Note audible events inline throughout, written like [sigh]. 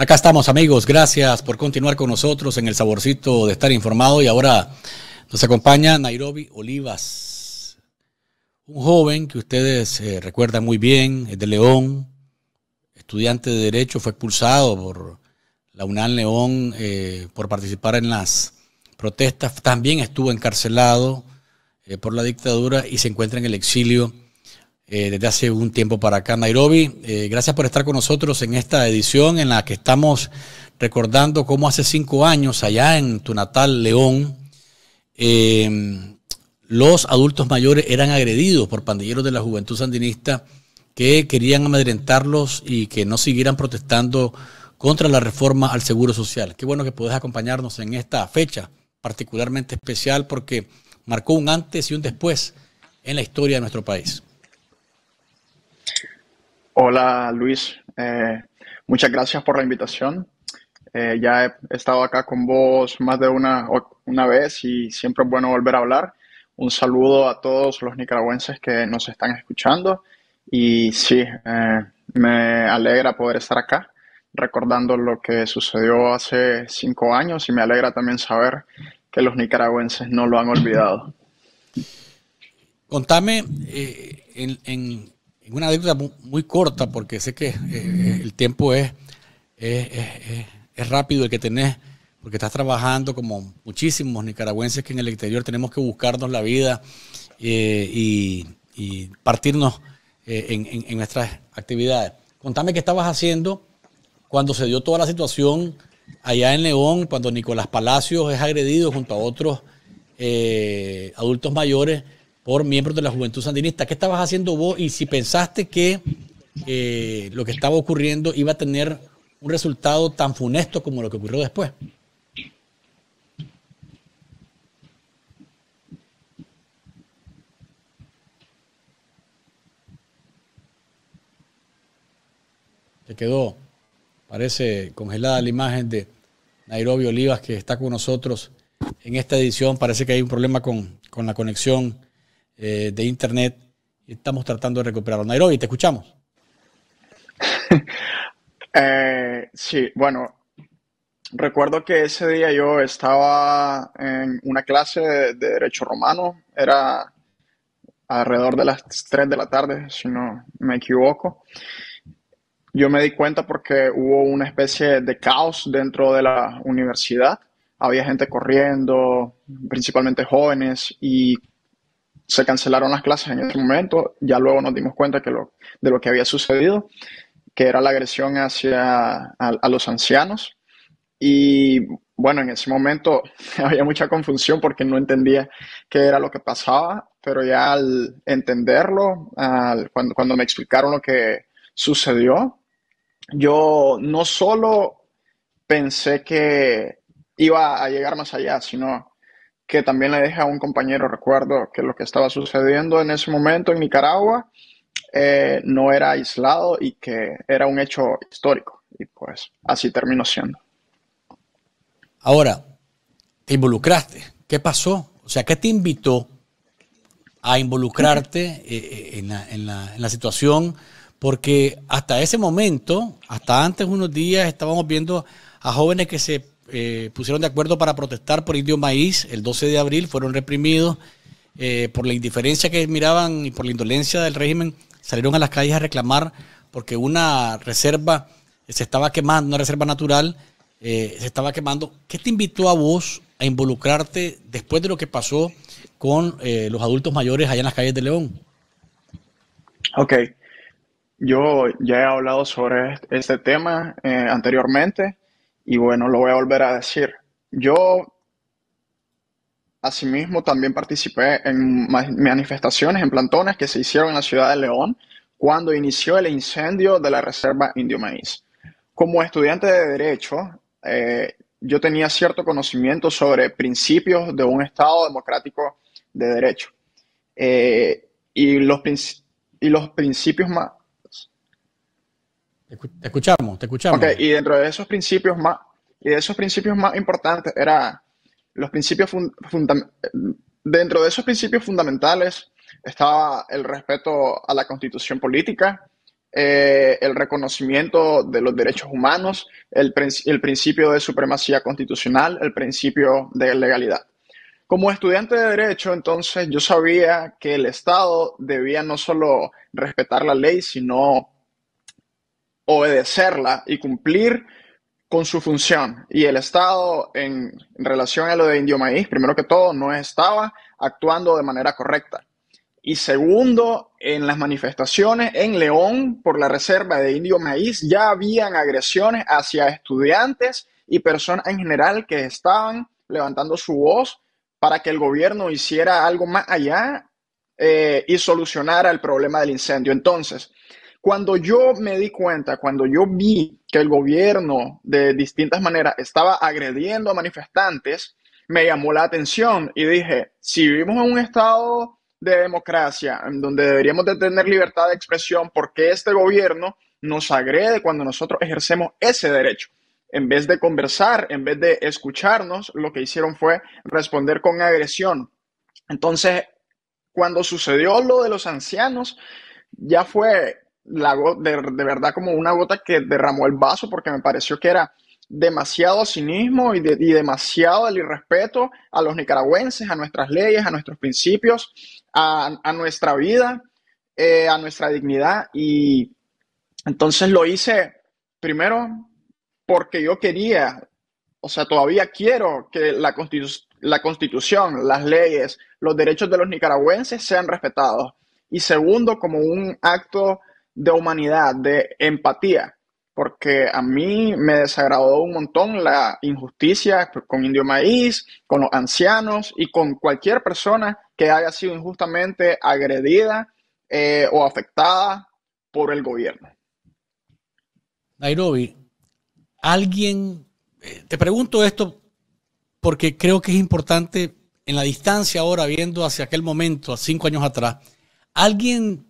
Acá estamos amigos, gracias por continuar con nosotros en el saborcito de estar informado y ahora nos acompaña Nairobi Olivas, un joven que ustedes eh, recuerdan muy bien, es de León, estudiante de Derecho, fue expulsado por la Unal León eh, por participar en las protestas, también estuvo encarcelado eh, por la dictadura y se encuentra en el exilio eh, desde hace un tiempo para acá, Nairobi. Eh, gracias por estar con nosotros en esta edición en la que estamos recordando cómo hace cinco años, allá en tu natal León, eh, los adultos mayores eran agredidos por pandilleros de la juventud sandinista que querían amedrentarlos y que no siguieran protestando contra la reforma al Seguro Social. Qué bueno que puedes acompañarnos en esta fecha particularmente especial porque marcó un antes y un después en la historia de nuestro país. Hola Luis, eh, muchas gracias por la invitación. Eh, ya he estado acá con vos más de una, una vez y siempre es bueno volver a hablar. Un saludo a todos los nicaragüenses que nos están escuchando y sí, eh, me alegra poder estar acá recordando lo que sucedió hace cinco años y me alegra también saber que los nicaragüenses no lo han olvidado. Contame en, una anécdota muy, corta, porque sé que eh, eh, el tiempo es, es, rápido el que tenés, porque estás trabajando como muchísimos nicaragüenses que en el exterior tenemos que buscarnos la vida eh, y, partirnos en, nuestras actividades. Contame qué estabas haciendo cuando se dio toda la situación allá en León, cuando Nicolás Palacios es agredido junto a otros adultos mayores por miembros de la Juventud Sandinista. ¿Qué estabas haciendo vos y si pensaste que eh, lo que estaba ocurriendo iba a tener un resultado tan funesto como lo que ocurrió después? Se quedó, parece congelada la imagen de Nairobi Olivas que está con nosotros en esta edición. Parece que hay un problema con, con la conexión eh, de Internet. Estamos tratando de recuperar Nairobi, te escuchamos. [laughs] Eh, sí, bueno, recuerdo que ese día yo estaba en una clase de, de, Derecho Romano, era alrededor de las 3 de la tarde, si no me equivoco. Yo me di cuenta porque hubo una especie de caos dentro de la universidad. Había gente corriendo, principalmente jóvenes, y se cancelaron las clases en ese momento, ya luego nos dimos cuenta que de lo que había sucedido, que era la agresión hacia a, los ancianos. Y bueno, en ese momento [laughs] había mucha confusión porque no entendía qué era lo que pasaba, pero ya al entenderlo, cuando me explicaron lo que sucedió, yo no solo pensé que iba a llegar más allá, sino que también le dije a un compañero, recuerdo, que lo que estaba sucediendo en ese momento en Nicaragua eh, no era aislado y que era un hecho histórico. Y pues así terminó siendo. Ahora, te involucraste. ¿Qué pasó? O sea, ¿qué te invitó a involucrarte eh, eh, en, la, en la situación? Porque hasta ese momento, hasta antes unos días, estábamos viendo a jóvenes que se eh, pusieron de acuerdo para protestar por Indio Maíz el 12 de abril, fueron reprimidos eh, por la indiferencia que miraban y por la indolencia del régimen, salieron a las calles a reclamar porque una reserva se estaba quemando, una reserva natural eh, se estaba quemando. ¿Qué te invitó a vos a involucrarte después de lo que pasó con los adultos mayores allá en las calles de León? Ok, yo ya he hablado sobre este tema anteriormente y bueno, lo voy a volver a decir. Yo, asimismo, también participé en manifestaciones, en plantones que se hicieron en la ciudad de León cuando inició el incendio de la Reserva Indio Maíz. Como estudiante de Derecho, eh, yo tenía cierto conocimiento sobre principios de un Estado democrático de derecho. Eh, y, los y los principios más te escuchamos, te escuchamos. Okay, y dentro de esos principios más, y de esos principios más importantes era los principios dentro de esos principios fundamentales estaba el respeto a la constitución política, eh, el reconocimiento de los derechos humanos, el, el principio de supremacía constitucional, el principio de legalidad. Como estudiante de derecho, entonces yo sabía que el Estado debía no solo respetar la ley, sino obedecerla y cumplir con su función. Y el Estado, en, relación a lo de Indio Maíz, primero que todo, no estaba actuando de manera correcta. Y segundo, en las manifestaciones en León por la reserva de Indio Maíz ya habían agresiones hacia estudiantes y personas en general que estaban levantando su voz para que el gobierno hiciera algo más allá eh, y solucionara el problema del incendio. Entonces, cuando yo me di cuenta, cuando yo vi que el gobierno de distintas maneras estaba agrediendo a manifestantes, me llamó la atención y dije, si vivimos en un estado de democracia, en donde deberíamos de tener libertad de expresión, ¿por qué este gobierno nos agrede cuando nosotros ejercemos ese derecho? En vez de conversar, en vez de escucharnos, lo que hicieron fue responder con agresión. Entonces, cuando sucedió lo de los ancianos, ya fue la de, de verdad como una gota que derramó el vaso porque me pareció que era demasiado cinismo y, demasiado el irrespeto a los nicaragüenses, a nuestras leyes, a nuestros principios, a, nuestra vida, eh, a nuestra dignidad. Y entonces lo hice primero porque yo quería, o sea, todavía quiero que la constitución, las leyes, los derechos de los nicaragüenses sean respetados. Y segundo, como un acto de humanidad, de empatía, porque a mí me desagradó un montón la injusticia con Indio Maíz, con los ancianos y con cualquier persona que haya sido injustamente agredida eh, o afectada por el gobierno. Nairobi, alguien, eh, te pregunto esto porque creo que es importante en la distancia ahora, viendo hacia aquel momento, cinco años atrás, alguien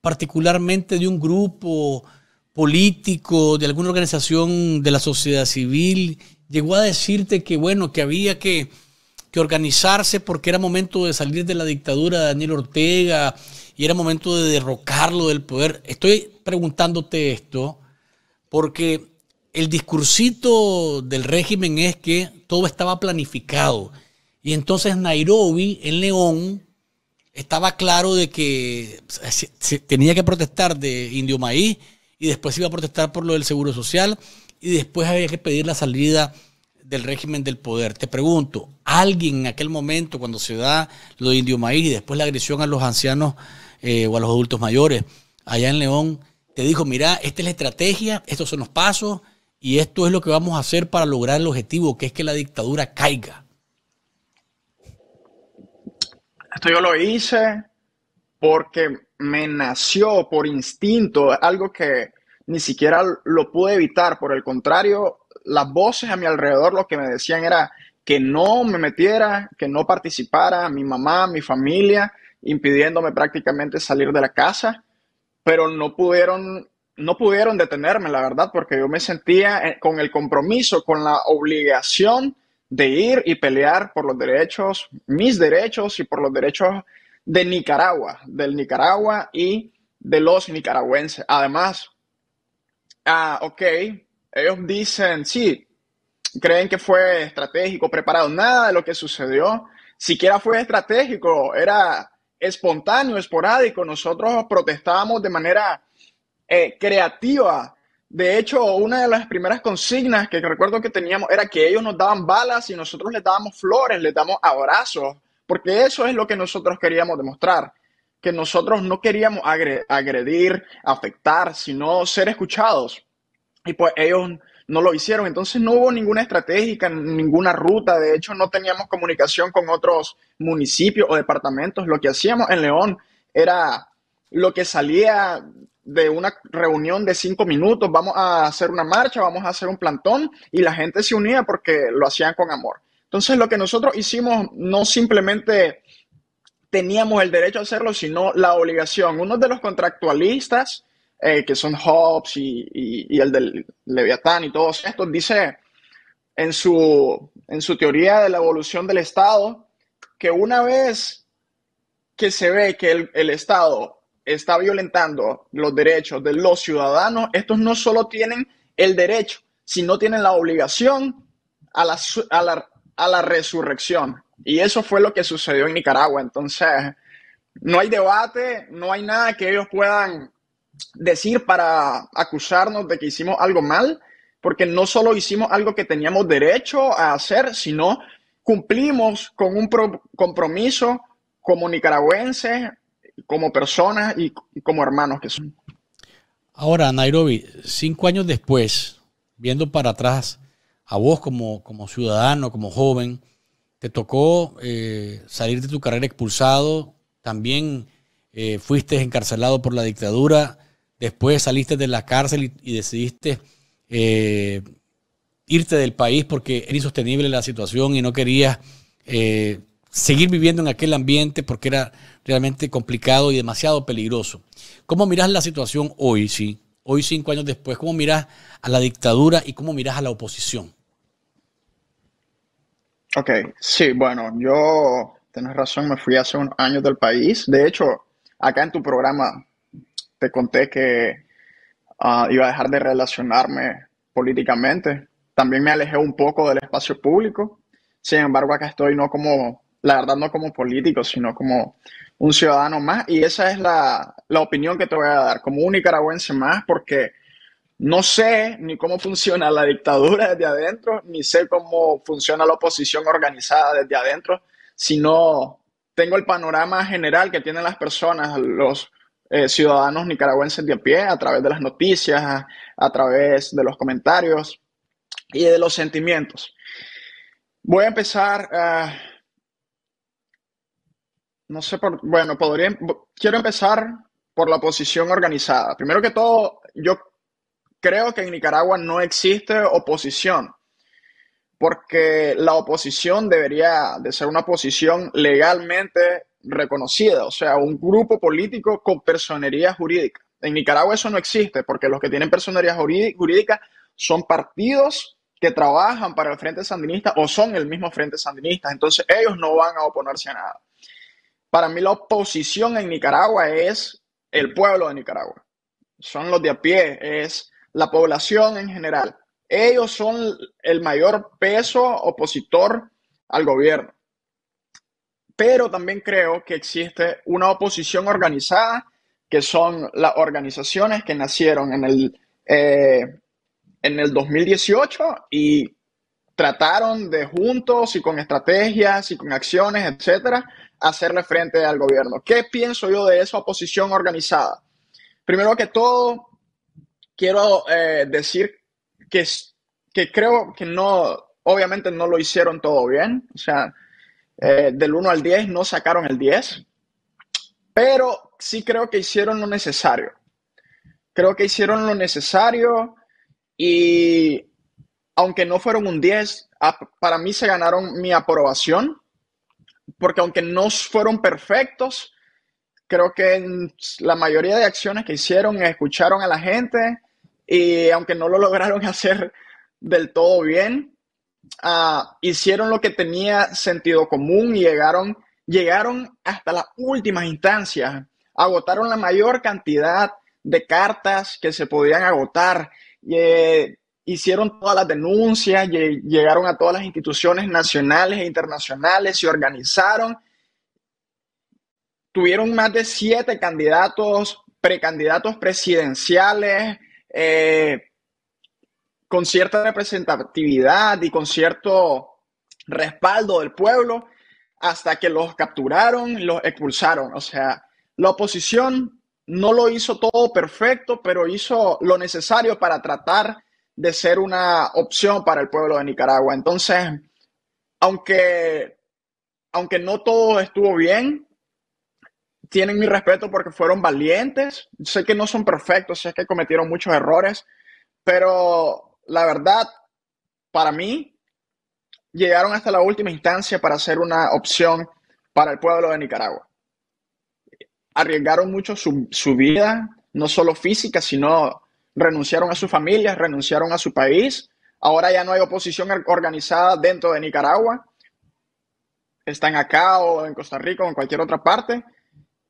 particularmente de un grupo político, de alguna organización de la sociedad civil, llegó a decirte que, bueno, que había que, que organizarse porque era momento de salir de la dictadura de Daniel Ortega y era momento de derrocarlo del poder. Estoy preguntándote esto porque el discursito del régimen es que todo estaba planificado. Y entonces Nairobi, en León, estaba claro de que tenía que protestar de Indio Maíz y después iba a protestar por lo del Seguro Social y después había que pedir la salida del régimen del poder. Te pregunto, ¿alguien en aquel momento cuando se da lo de Indio Maíz y después la agresión a los ancianos eh, o a los adultos mayores allá en León, te dijo, mira, esta es la estrategia, estos son los pasos y esto es lo que vamos a hacer para lograr el objetivo, que es que la dictadura caiga? Esto yo lo hice porque me nació por instinto, algo que ni siquiera lo pude evitar. Por el contrario, las voces a mi alrededor lo que me decían era que no me metiera, que no participara, mi mamá, mi familia, impidiéndome prácticamente salir de la casa, pero no pudieron, no pudieron detenerme, la verdad, porque yo me sentía eh, con el compromiso, con la obligación de ir y pelear por los derechos, mis derechos y por los derechos de Nicaragua, del Nicaragua y de los nicaragüenses. Además, ah, ok, ellos dicen, sí, creen que fue estratégico, preparado, nada de lo que sucedió, siquiera fue estratégico, era espontáneo, esporádico, nosotros protestábamos de manera eh, creativa, de hecho, una de las primeras consignas que recuerdo que teníamos era que ellos nos daban balas y nosotros les dábamos flores, les damos abrazos, porque eso es lo que nosotros queríamos demostrar, que nosotros no queríamos agredir, afectar, sino ser escuchados. Y pues ellos no lo hicieron, entonces no hubo ninguna estrategia, ninguna ruta, de hecho no teníamos comunicación con otros municipios o departamentos, lo que hacíamos en León era lo que salía de una reunión de cinco minutos, vamos a hacer una marcha, vamos a hacer un plantón y la gente se unía porque lo hacían con amor. Entonces lo que nosotros hicimos no simplemente teníamos el derecho a hacerlo, sino la obligación. Uno de los contractualistas, eh, que son Hobbes y, el del Leviatán y todos estos, dice en su, en su teoría de la evolución del Estado que una vez que se ve que el Estado está violentando los derechos de los ciudadanos, estos no solo tienen el derecho, sino tienen la obligación a la, a la, resurrección. Y eso fue lo que sucedió en Nicaragua. Entonces, no hay debate, no hay nada que ellos puedan decir para acusarnos de que hicimos algo mal, porque no solo hicimos algo que teníamos derecho a hacer, sino cumplimos con un compromiso como nicaragüenses como personas y, como hermanos que son. Ahora, Nairobi, cinco años después, viendo para atrás a vos como, ciudadano, como joven, te tocó eh, salir de tu carrera expulsado, también eh, fuiste encarcelado por la dictadura, después saliste de la cárcel y, decidiste eh, irte del país porque era insostenible la situación y no querías seguir viviendo en aquel ambiente porque era realmente complicado y demasiado peligroso. ¿Cómo miras la situación hoy, sí? Hoy, cinco años después, ¿cómo miras a la dictadura y cómo miras a la oposición? Ok, sí, bueno, yo, tenés razón, me fui hace unos años del país. De hecho, acá en tu programa te conté que ah, iba a dejar de relacionarme políticamente. También me alejé un poco del espacio público. Sin embargo, acá estoy no como la verdad no como político, sino como un ciudadano más. Y esa es la, opinión que te voy a dar, como un nicaragüense más, porque no sé ni cómo funciona la dictadura desde adentro, ni sé cómo funciona la oposición organizada desde adentro, sino tengo el panorama general que tienen las personas, los eh, ciudadanos nicaragüenses de a pie, a través de las noticias, a, través de los comentarios y de los sentimientos. Voy a empezar ah, no sé por. Bueno, podría. Em-, quiero empezar por la posición organizada. Primero que todo, yo creo que en Nicaragua no existe oposición, porque la oposición debería de ser una posición legalmente reconocida, o sea, un grupo político con personería jurídica. En Nicaragua eso no existe, porque los que tienen personería jurídica son partidos que trabajan para el Frente Sandinista o son el mismo Frente Sandinista, entonces ellos no van a oponerse a nada. Para mí la oposición en Nicaragua es el pueblo de Nicaragua, son los de a pie, es la población en general. Ellos son el mayor peso opositor al gobierno. Pero también creo que existe una oposición organizada, que son las organizaciones que nacieron en el, eh, en el 2018 y trataron de juntos y con estrategias y con acciones, etcétera, hacerle frente al gobierno. ¿Qué pienso yo de esa oposición organizada? Primero que todo, quiero eh, decir que, que creo que no, obviamente no lo hicieron todo bien, o sea, eh, del 1 al 10 no sacaron el 10, pero sí creo que hicieron lo necesario. Creo que hicieron lo necesario y aunque no fueron un 10, para mí se ganaron mi aprobación porque aunque no fueron perfectos, creo que la mayoría de acciones que hicieron escucharon a la gente y aunque no lo lograron [laughs] hacer del todo bien, ah, hicieron lo que tenía sentido común y llegaron, llegaron hasta las últimas instancias, agotaron la mayor cantidad de cartas que se podían agotar. Y, eh, hicieron todas las denuncias, llegaron a todas las instituciones nacionales e internacionales, se organizaron. Tuvieron más de siete candidatos, precandidatos presidenciales, eh, con cierta representatividad y con cierto respaldo del pueblo, hasta que los capturaron, y los expulsaron. O sea, la oposición no lo hizo todo perfecto, pero hizo lo necesario para tratar de ser una opción para el pueblo de Nicaragua. Entonces, aunque, aunque no todo estuvo bien, tienen mi respeto porque fueron valientes. Sé que no son perfectos, sé que cometieron muchos errores, pero la verdad, para mí, llegaron hasta la última instancia para ser una opción para el pueblo de Nicaragua. Arriesgaron mucho su, su vida, no solo física, sino renunciaron a sus familias, renunciaron a su país. Ahora ya no hay oposición organizada dentro de Nicaragua. Están acá o en Costa Rica o en cualquier otra parte.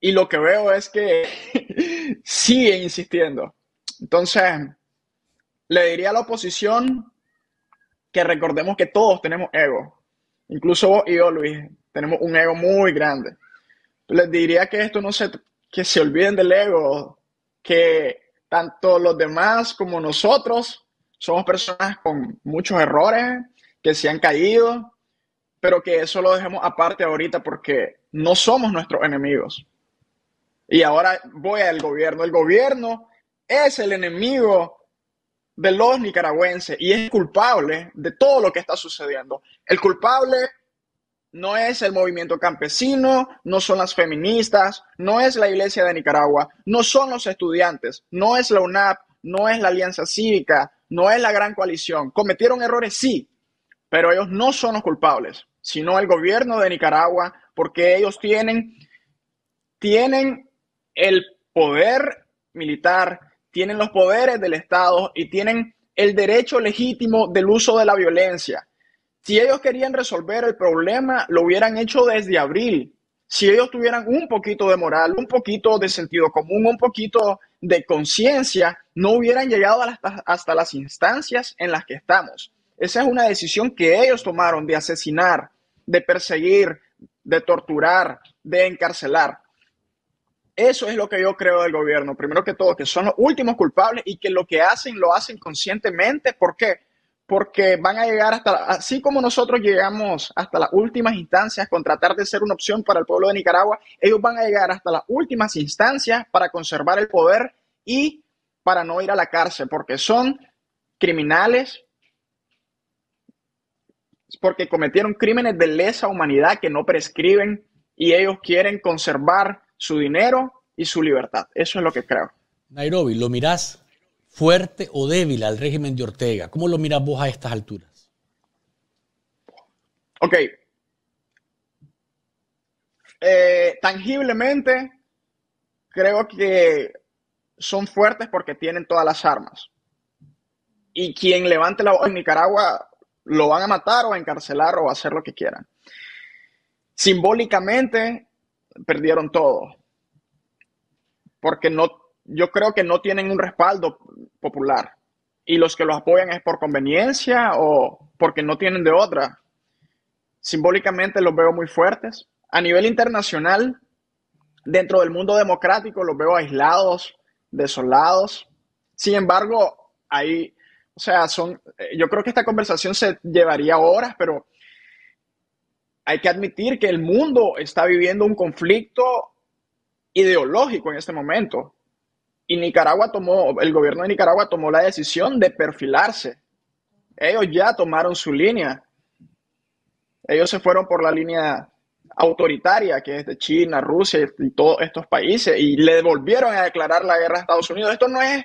Y lo que veo es que [laughs] siguen insistiendo. Entonces, le diría a la oposición que recordemos que todos tenemos ego. Incluso vos y yo, Luis, tenemos un ego muy grande. Les diría que esto no se, que se olviden del ego, que tanto los demás como nosotros somos personas con muchos errores, que se han caído, pero que eso lo dejemos aparte ahorita porque no somos nuestros enemigos. Y ahora voy al gobierno. El gobierno es el enemigo de los nicaragüenses y es culpable de todo lo que está sucediendo. El culpable no es el movimiento campesino, no son las feministas, no es la Iglesia de Nicaragua, no son los estudiantes, no es la UNAP, no es la Alianza Cívica, no es la Gran Coalición. Cometieron errores, sí, pero ellos no son los culpables, sino el gobierno de Nicaragua, porque ellos tienen, tienen el poder militar, tienen los poderes del Estado y tienen el derecho legítimo del uso de la violencia. Si ellos querían resolver el problema, lo hubieran hecho desde abril. Si ellos tuvieran un poquito de moral, un poquito de sentido común, un poquito de conciencia, no hubieran llegado hasta, las instancias en las que estamos. Esa es una decisión que ellos tomaron de asesinar, de perseguir, de torturar, de encarcelar. Eso es lo que yo creo del gobierno. Primero que todo, que son los últimos culpables y que lo que hacen lo hacen conscientemente. ¿Por qué? porque van a llegar hasta, así como nosotros llegamos hasta las últimas instancias con tratar de ser una opción para el pueblo de Nicaragua, ellos van a llegar hasta las últimas instancias para conservar el poder y para no ir a la cárcel, porque son criminales, porque cometieron crímenes de lesa humanidad que no prescriben y ellos quieren conservar su dinero y su libertad. Eso es lo que creo. Nairobi, ¿lo mirás fuerte o débil al régimen de Ortega? ¿Cómo lo miras vos a estas alturas? Ok. Eh, tangiblemente, creo que son fuertes porque tienen todas las armas. Y quien levante la voz en Nicaragua lo van a matar o a encarcelar o a hacer lo que quieran. Simbólicamente, perdieron todo. Porque no, yo creo que no tienen un respaldo popular. Y los que los apoyan es por conveniencia o porque no tienen de otra. Simbólicamente los veo muy fuertes. A nivel internacional, dentro del mundo democrático, los veo aislados, desolados. Sin embargo, ahí, o sea, son, eh, yo creo que esta conversación se llevaría horas, pero hay que admitir que el mundo está viviendo un conflicto ideológico en este momento. Y Nicaragua tomó, el gobierno de Nicaragua tomó la decisión de perfilarse. Ellos ya tomaron su línea. Ellos se fueron por la línea autoritaria que es de China, Rusia y todos estos países y le volvieron a declarar la guerra a Estados Unidos. Esto no es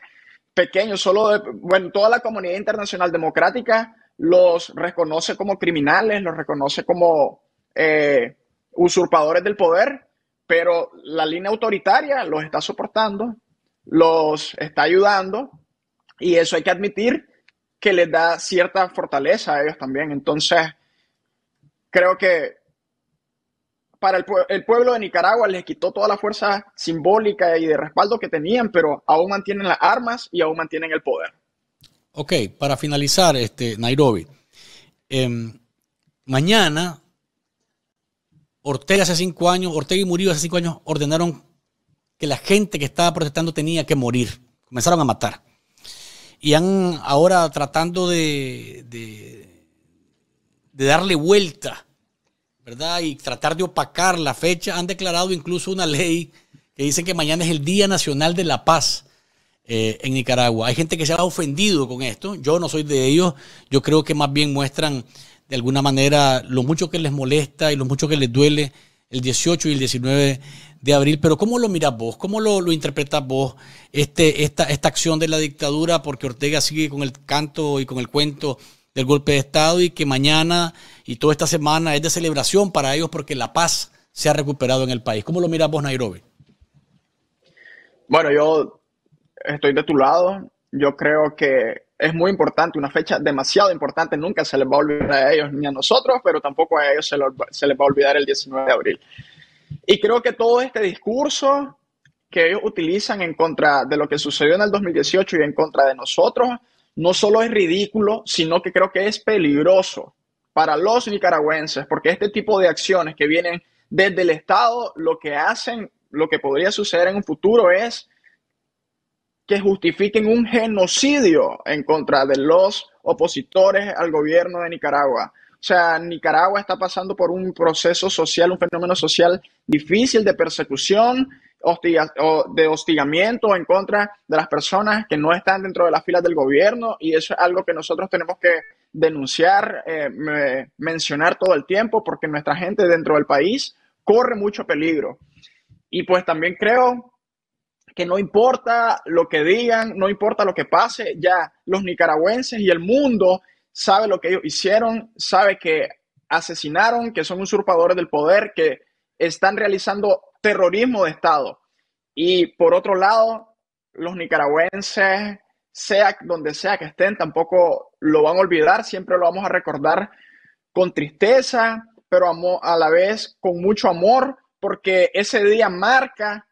pequeño, solo de, bueno, toda la comunidad internacional democrática los reconoce como criminales, los reconoce como eh, usurpadores del poder, pero la línea autoritaria los está soportando los está ayudando y eso hay que admitir que les da cierta fortaleza a ellos también. Entonces, creo que para el, pueblo de Nicaragua les quitó toda la fuerza simbólica y de respaldo que tenían, pero aún mantienen las armas y aún mantienen el poder. Ok, para finalizar, este, Nairobi, em, mañana Ortega hace cinco años, Ortega y Murillo hace cinco años ordenaron que la gente que estaba protestando tenía que morir. Comenzaron a matar. Y han ahora tratando de, de, darle vuelta, ¿verdad? Y tratar de opacar la fecha. Han declarado incluso una ley que dicen que mañana es el Día Nacional de la Paz. Eh, en Nicaragua. Hay gente que se ha ofendido con esto. Yo no soy de ellos. Yo creo que más bien muestran de alguna manera lo mucho que les molesta y lo mucho que les duele el 18 y el 19 de abril, pero ¿cómo lo miras vos? ¿Cómo lo, lo interpretas vos este, esta, esta acción de la dictadura? Porque Ortega sigue con el canto y con el cuento del golpe de Estado y que mañana y toda esta semana es de celebración para ellos porque la paz se ha recuperado en el país. ¿Cómo lo miras vos, Nairobi? Bueno, yo estoy de tu lado. Yo creo que es muy importante, una fecha demasiado importante. Nunca se les va a olvidar a ellos ni a nosotros, pero tampoco a ellos se, se les va a olvidar el 19 de abril. Y creo que todo este discurso que ellos utilizan en contra de lo que sucedió en el 2018 y en contra de nosotros, no solo es ridículo, sino que creo que es peligroso para los nicaragüenses, porque este tipo de acciones que vienen desde el Estado, lo que hacen, lo que podría suceder en un futuro es que justifiquen un genocidio en contra de los opositores al gobierno de Nicaragua. O sea, Nicaragua está pasando por un proceso social, un fenómeno social difícil de persecución, de hostigamiento en contra de las personas que no están dentro de las filas del gobierno y eso es algo que nosotros tenemos que denunciar, eh, mencionar todo el tiempo porque nuestra gente dentro del país corre mucho peligro. Y pues también creo que no importa lo que digan, no importa lo que pase, ya los nicaragüenses y el mundo sabe lo que ellos hicieron, sabe que asesinaron, que son usurpadores del poder, que están realizando terrorismo de Estado. Y por otro lado, los nicaragüenses, sea donde sea que estén, tampoco lo van a olvidar, siempre lo vamos a recordar con tristeza, pero a la vez con mucho amor, porque ese día marca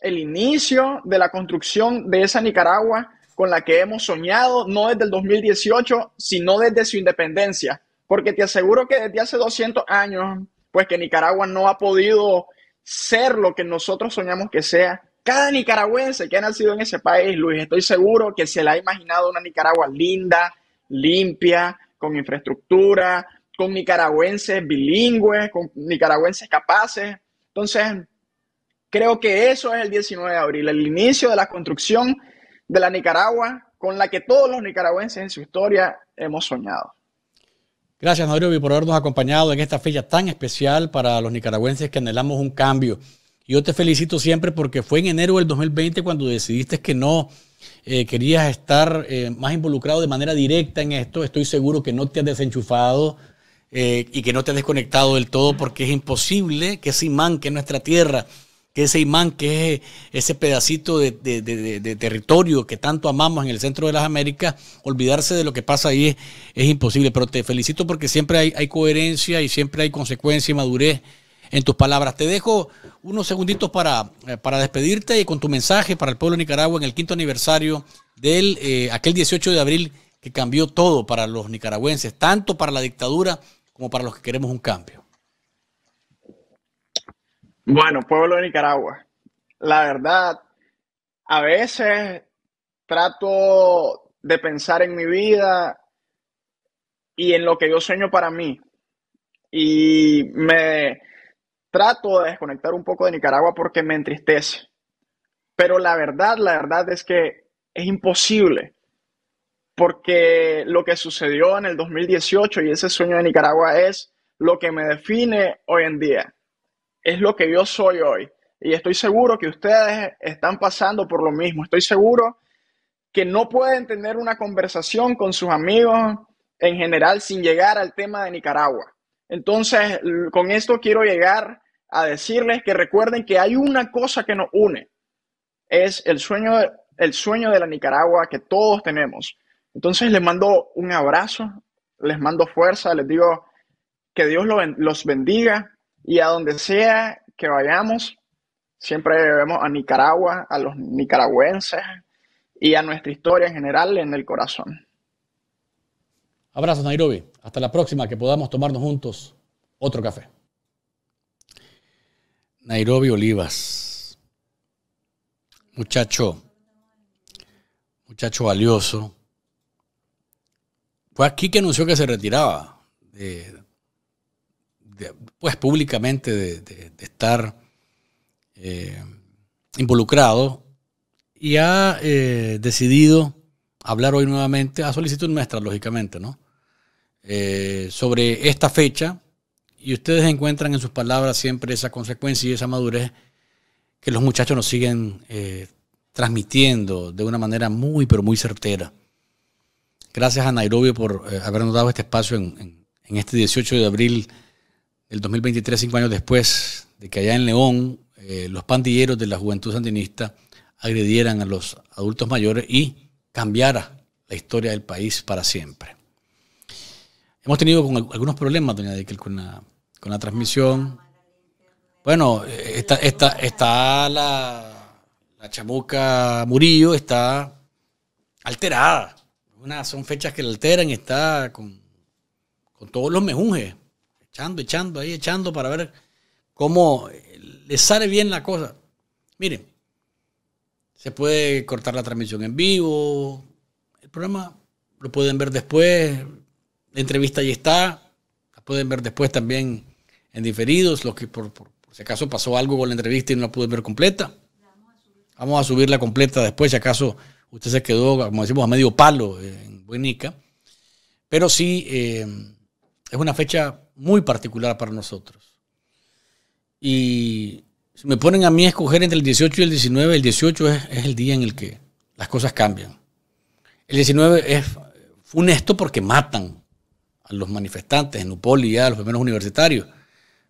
el inicio de la construcción de esa Nicaragua con la que hemos soñado, no desde el 2018, sino desde su independencia. Porque te aseguro que desde hace 200 años, pues que Nicaragua no ha podido ser lo que nosotros soñamos que sea. Cada nicaragüense que ha nacido en ese país, Luis, estoy seguro que se la ha imaginado una Nicaragua linda, limpia, con infraestructura, con nicaragüenses bilingües, con nicaragüenses capaces. Entonces, creo que eso es el 19 de abril, el inicio de la construcción de la Nicaragua con la que todos los nicaragüenses en su historia hemos soñado. Gracias, Nairobi, por habernos acompañado en esta fecha tan especial para los nicaragüenses que anhelamos un cambio. Yo te felicito siempre porque fue en enero del 2020 cuando decidiste que no eh, querías estar eh, más involucrado de manera directa en esto. Estoy seguro que no te has desenchufado eh, y que no te has desconectado del todo porque es imposible que ese imán que nuestra tierra que ese imán, que es ese pedacito de, territorio que tanto amamos en el centro de las Américas, olvidarse de lo que pasa ahí es, imposible. Pero te felicito porque siempre hay, coherencia y siempre hay consecuencia y madurez en tus palabras. Te dejo unos segunditos para, eh, para despedirte y con tu mensaje para el pueblo de Nicaragua en el quinto aniversario del eh, aquel 18 de abril que cambió todo para los nicaragüenses, tanto para la dictadura como para los que queremos un cambio. Bueno, pueblo de Nicaragua. La verdad, a veces trato de pensar en mi vida y en lo que yo sueño para mí. Y me trato de desconectar un poco de Nicaragua porque me entristece. Pero la verdad, la verdad es que es imposible. Porque lo que sucedió en el 2018 y ese sueño de Nicaragua es lo que me define hoy en día es lo que yo soy hoy. Y estoy seguro que ustedes están pasando por lo mismo. Estoy seguro que no pueden tener una conversación con sus amigos en general sin llegar al tema de Nicaragua. Entonces, con esto quiero llegar a decirles que recuerden que hay una cosa que nos une. Es el sueño, el sueño de la Nicaragua que todos tenemos. Entonces, les mando un abrazo, les mando fuerza, les digo que Dios los bendiga y a donde sea que vayamos, siempre debemos a Nicaragua, a los nicaragüenses y a nuestra historia en general en el corazón. Abrazos, Nairobi. Hasta la próxima, que podamos tomarnos juntos otro café. Nairobi Olivas. Muchacho, muchacho valioso. Fue aquí que anunció que se retiraba de, pues públicamente de, estar eh, involucrado y ha eh, decidido hablar hoy nuevamente, a solicitud nuestra, lógicamente, ¿no? Eh, sobre esta fecha y ustedes encuentran en sus palabras siempre esa consecuencia y esa madurez que los muchachos nos siguen transmitiendo de una manera muy, pero muy certera. Gracias a Nairobi por habernos dado este espacio en, en este 18 de abril el 2023, cinco años después de que allá en León eh, los pandilleros de la juventud sandinista agredieran a los adultos mayores y cambiara la historia del país para siempre. Hemos tenido algunos problemas, doña Dekel, con la, transmisión. Bueno, está, la, chamuca Murillo, está alterada. Una, son fechas que la alteran, está con, todos los mejunjes echando, echando ahí, echando para ver cómo les sale bien la cosa. Miren, se puede cortar la transmisión en vivo, el programa lo pueden ver después, la entrevista ahí está, la pueden ver después también en diferidos, los que por, si acaso pasó algo con la entrevista y no la pude ver completa. Vamos a subirla completa después, si acaso usted se quedó, como decimos, a medio palo en Buenica. Pero sí, eh, es una fecha muy particular para nosotros. Y si me ponen a mí a escoger entre el 18 y el 19, el 18 es, el día en el que las cosas cambian. El 19 es funesto porque matan a los manifestantes en Upoli y a los primeros universitarios.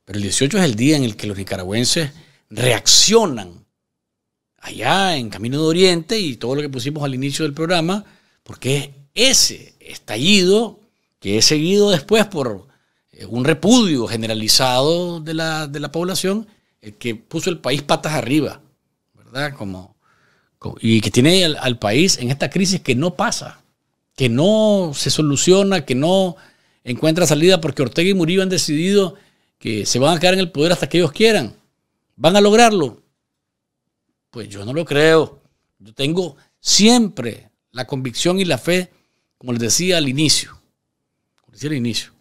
Pero el 18 es el día en el que los nicaragüenses reaccionan allá en Camino de Oriente y todo lo que pusimos al inicio del programa, porque es ese estallido que es seguido después por un repudio generalizado de la, población, que puso el país patas arriba, ¿verdad? Como, y que tiene al, al, país en esta crisis que no pasa, que no se soluciona, que no encuentra salida, porque Ortega y Murillo han decidido que se van a quedar en el poder hasta que ellos quieran. ¿Van a lograrlo? Pues yo no lo creo. Yo tengo siempre la convicción y la fe, como les decía al inicio, como les decía al inicio,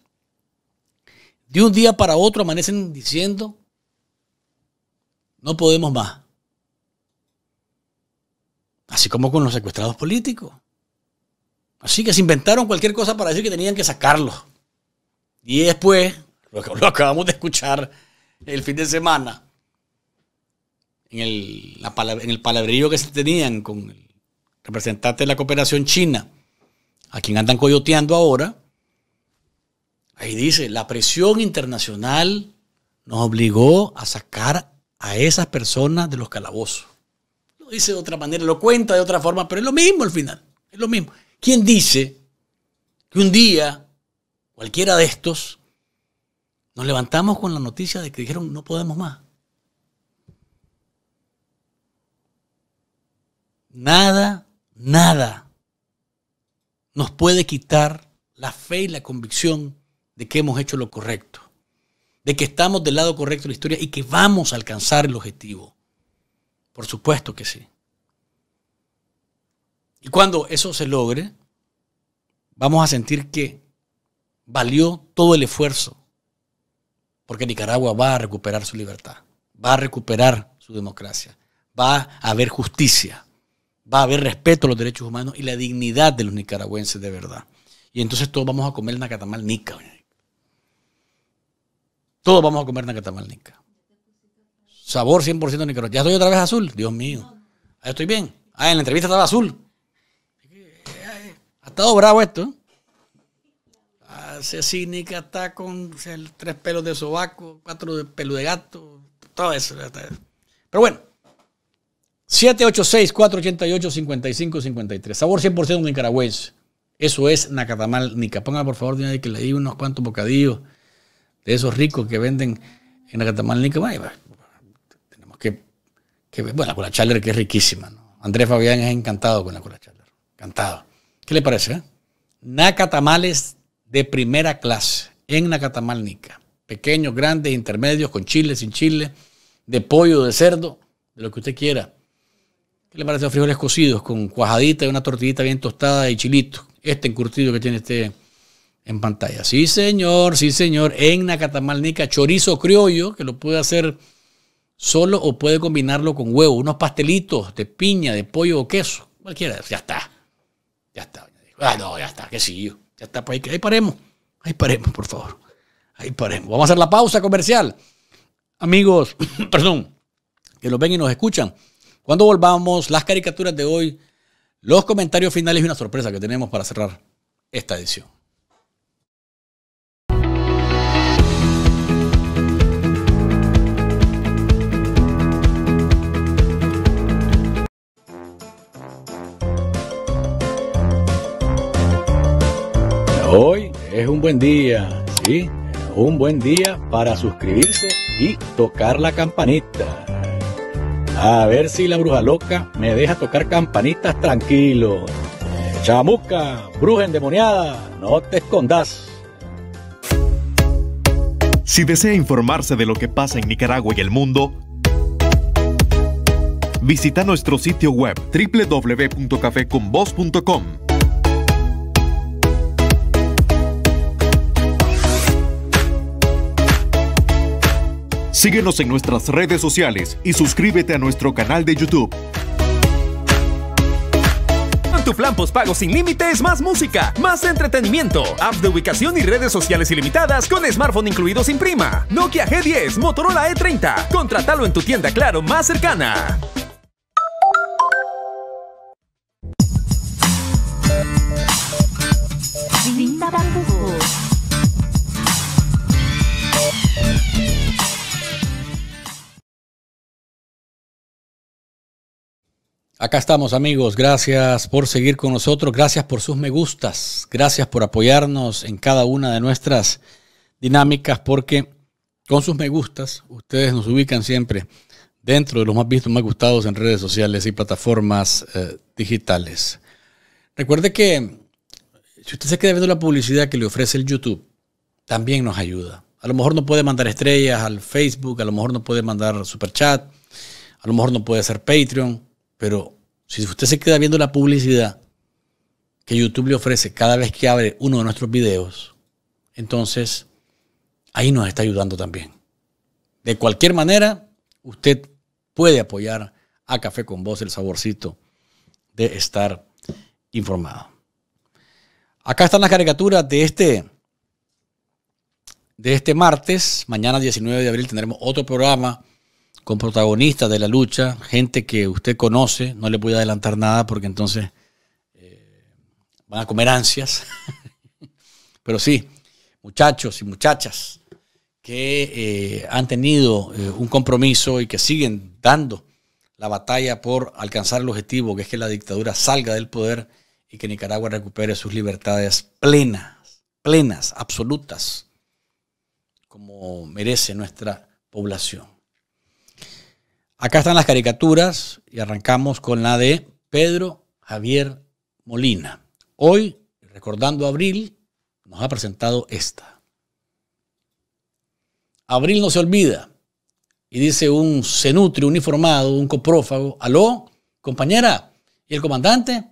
de un día para otro amanecen diciendo, no podemos más. Así como con los secuestrados políticos. Así que se inventaron cualquier cosa para decir que tenían que sacarlos. Y después, lo, acabamos de escuchar el fin de semana, en el, palabrillo que se tenían con el representante de la cooperación china, a quien andan coyoteando ahora, Ahí dice, la presión internacional nos obligó a sacar a esas personas de los calabozos. Lo dice de otra manera, lo cuenta de otra forma, pero es lo mismo al final. Es lo mismo. ¿Quién dice que un día cualquiera de estos nos levantamos con la noticia de que dijeron no podemos más? Nada, nada nos puede quitar la fe y la convicción de que hemos hecho lo correcto, de que estamos del lado correcto de la historia y que vamos a alcanzar el objetivo. Por supuesto que sí. Y cuando eso se logre, vamos a sentir que valió todo el esfuerzo, porque Nicaragua va a recuperar su libertad, va a recuperar su democracia, va a haber justicia, va a haber respeto a los derechos humanos y la dignidad de los nicaragüenses de verdad. Y entonces todos vamos a comer nacatamal nica. Todos vamos a comer nacatamalnica. Sabor 100% nicaragüense. Ya estoy otra vez azul. Dios mío. Ahí estoy bien. Ah, en la entrevista estaba azul. Ha estado bravo esto. Cecínica está con tres pelos de sobaco, cuatro de pelo de gato, todo eso. Pero bueno, 786-488-5553. Sabor 100% nicaragüense. Eso es Nacatamal Nica. Ponga por favor que le di unos cuantos bocadillos de esos ricos que venden en la Catamalnica, tenemos que, que, bueno, la cola que es riquísima. ¿no? Andrés Fabián es encantado con la cola encantado. ¿Qué le parece? Eh? Nacatamales de primera clase en Nacatamalnica. Pequeños, grandes, intermedios, con chile, sin chile, de pollo, de cerdo, de lo que usted quiera. ¿Qué le parece a frijoles cocidos con cuajadita y una tortillita bien tostada y chilito? Este encurtido que tiene este en pantalla. Sí, señor, sí, señor. en catamalnica, chorizo criollo, que lo puede hacer solo o puede combinarlo con huevo, unos pastelitos de piña, de pollo o queso, cualquiera. Ya está. Ya está. Ah, no, ya está, que sí, Ya está, pues ahí, paremos. Ahí paremos, por favor. Ahí paremos. Vamos a hacer la pausa comercial. Amigos, [coughs] perdón, que nos ven y nos escuchan. Cuando volvamos, las caricaturas de hoy, los comentarios finales y una sorpresa que tenemos para cerrar esta edición. un buen día, ¿sí? Un buen día para suscribirse y tocar la campanita. A ver si la bruja loca me deja tocar campanitas tranquilo. Chamuca, bruja endemoniada, no te escondas. Si desea informarse de lo que pasa en Nicaragua y el mundo, visita nuestro sitio web www.cafeconvoz.com Síguenos en nuestras redes sociales y suscríbete a nuestro canal de YouTube. Con tu plan Pospago sin límites, más música, más entretenimiento, apps de ubicación y redes sociales ilimitadas con smartphone incluido sin prima. Nokia G10, Motorola E30. Contratalo en tu tienda Claro más cercana. Acá estamos amigos, gracias por seguir con nosotros, gracias por sus me gustas, gracias por apoyarnos en cada una de nuestras dinámicas porque con sus me gustas ustedes nos ubican siempre dentro de los más vistos, más gustados en redes sociales y plataformas eh, digitales. Recuerde que si usted se queda viendo la publicidad que le ofrece el YouTube, también nos ayuda. A lo mejor no puede mandar estrellas al Facebook, a lo mejor no puede mandar super chat, a lo mejor no puede ser Patreon, pero si usted se queda viendo la publicidad que YouTube le ofrece cada vez que abre uno de nuestros videos, entonces ahí nos está ayudando también. De cualquier manera, usted puede apoyar a Café con Voz el saborcito de estar informado. Acá están las caricaturas de este, de este martes. Mañana 19 de abril tendremos otro programa con protagonistas de la lucha, gente que usted conoce, no le voy a adelantar nada porque entonces eh, van a comer ansias. [laughs] Pero sí, muchachos y muchachas que eh, han tenido eh, un compromiso y que siguen dando la batalla por alcanzar el objetivo, que es que la dictadura salga del poder y que Nicaragua recupere sus libertades plenas, plenas, absolutas, como merece nuestra población. Acá están las caricaturas y arrancamos con la de Pedro Javier Molina. Hoy, recordando Abril, nos ha presentado esta. Abril no se olvida y dice un cenutrio uniformado, un coprófago, aló, compañera, ¿y el comandante?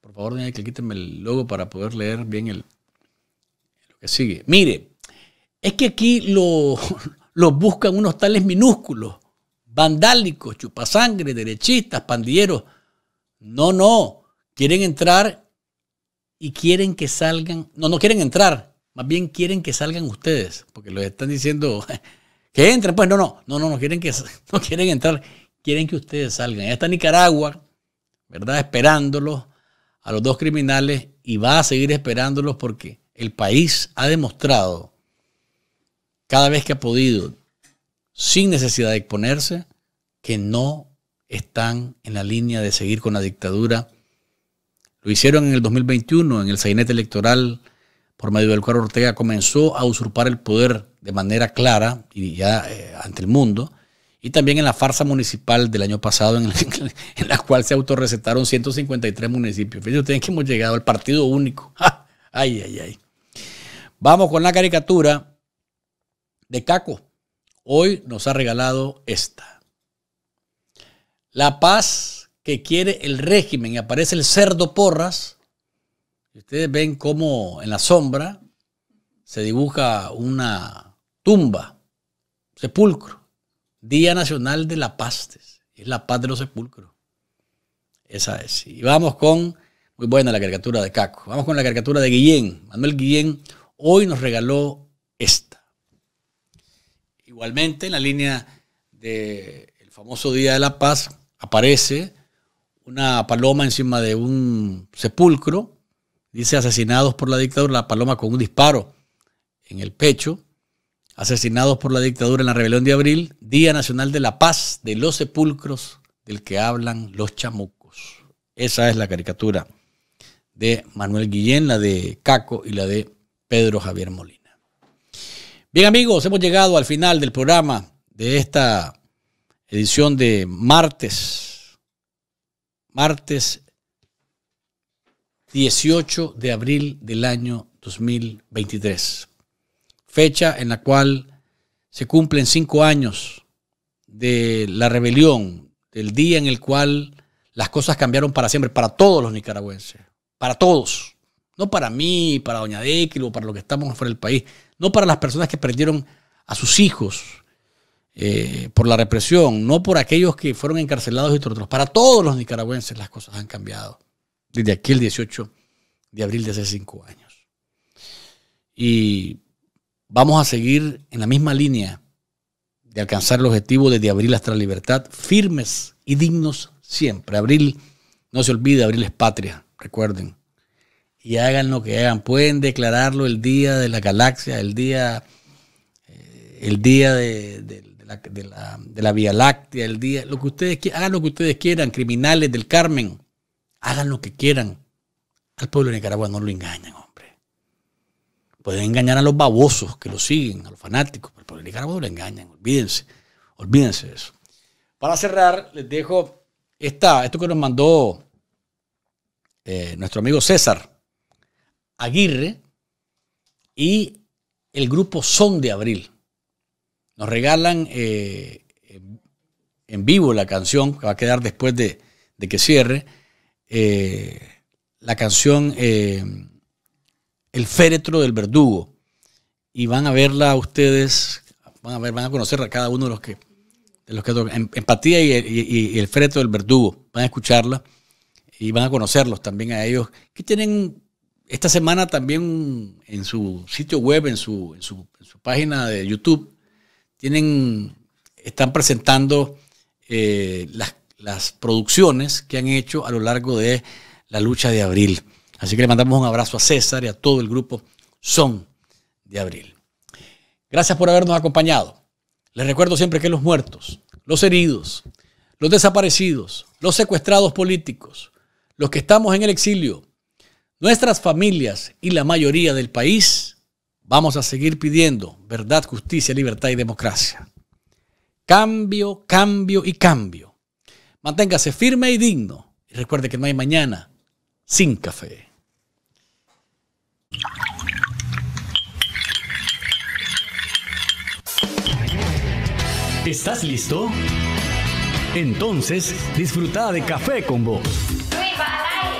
Por favor, que quítenme el logo para poder leer bien el, lo que sigue. Mire, es que aquí lo, [laughs] lo buscan unos tales minúsculos vandálicos, chupasangre, derechistas, pandilleros. No, no. Quieren entrar y quieren que salgan. No, no quieren entrar. Más bien quieren que salgan ustedes, porque les están diciendo [laughs] que entren. Pues no, no, no, no, no quieren que [laughs] no quieren entrar. Quieren que ustedes salgan. Ya está Nicaragua, ¿verdad? Esperándolos a los dos criminales y va a seguir esperándolos porque el país ha demostrado cada vez que ha podido sin necesidad de exponerse, que no están en la línea de seguir con la dictadura. Lo hicieron en el 2021, en el sainete electoral, por medio del cual Ortega comenzó a usurpar el poder de manera clara y ya eh, ante el mundo, y también en la farsa municipal del año pasado, en, la [laughs] cual se autorrecetaron 153 municipios. Fíjense ustedes que hemos llegado al partido único. [laughs] ay, ay, ay. Vamos con la caricatura de Caco hoy nos ha regalado esta. La paz que quiere el régimen. Y aparece el cerdo Porras. Ustedes ven cómo en la sombra se dibuja una tumba, sepulcro. Día Nacional de la Paz. Es la paz de los sepulcros. Esa es. Y vamos con, muy buena la caricatura de Caco. Vamos con la caricatura de Guillén. Manuel Guillén hoy nos regaló esta. Igualmente, en la línea del famoso Día de la Paz, aparece una paloma encima de un sepulcro, dice asesinados por la dictadura, la paloma con un disparo en el pecho, asesinados por la dictadura en la rebelión de abril, Día Nacional de la Paz de los Sepulcros, del que hablan los chamucos. Esa es la caricatura de Manuel Guillén, la de Caco y la de Pedro Javier Molina. Bien amigos, hemos llegado al final del programa de esta edición de martes, martes 18 de abril del año 2023, fecha en la cual se cumplen cinco años de la rebelión, del día en el cual las cosas cambiaron para siempre, para todos los nicaragüenses, para todos, no para mí, para Doña o para los que estamos fuera del país, no para las personas que perdieron a sus hijos eh, por la represión, no por aquellos que fueron encarcelados y otros. Para todos los nicaragüenses las cosas han cambiado desde aquel 18 de abril de hace cinco años. Y vamos a seguir en la misma línea de alcanzar el objetivo desde abril hasta la libertad, firmes y dignos siempre. Abril, no se olvide, abril es patria, recuerden y hagan lo que hagan. Pueden declararlo el día de la galaxia, el día, eh, el día de, la, Vía Láctea, el día, lo que ustedes quieran, hagan lo que ustedes quieran, criminales del Carmen, hagan lo que quieran. Al pueblo de Nicaragua no lo engañan, hombre. Pueden engañar a los babosos que lo siguen, a los fanáticos, pero al pueblo de Nicaragua no lo engañan, olvídense, olvídense de eso. Para cerrar, les dejo esta, esto que nos mandó eh, nuestro amigo César. Aguirre y el grupo Son de Abril. Nos regalan eh, en vivo la canción, que va a quedar después de, que cierre, eh, la canción eh, El féretro del verdugo. Y van a verla ustedes, van a, ver, van a conocer a cada uno de los que, los Empatía y, y El féretro del verdugo. Van a escucharla y van a conocerlos también a ellos, que tienen esta semana también en su sitio web, en su, página de YouTube, tienen, están presentando eh, las, las, producciones que han hecho a lo largo de la lucha de abril. Así que le mandamos un abrazo a César y a todo el grupo Son de Abril. Gracias por habernos acompañado. Les recuerdo siempre que los muertos, los heridos, los desaparecidos, los secuestrados políticos, los que estamos en el exilio, Nuestras familias y la mayoría del país vamos a seguir pidiendo verdad, justicia, libertad y democracia. Cambio, cambio y cambio. Manténgase firme y digno. Y recuerde que no hay mañana sin café. ¿Estás listo? Entonces, disfruta de café con vos.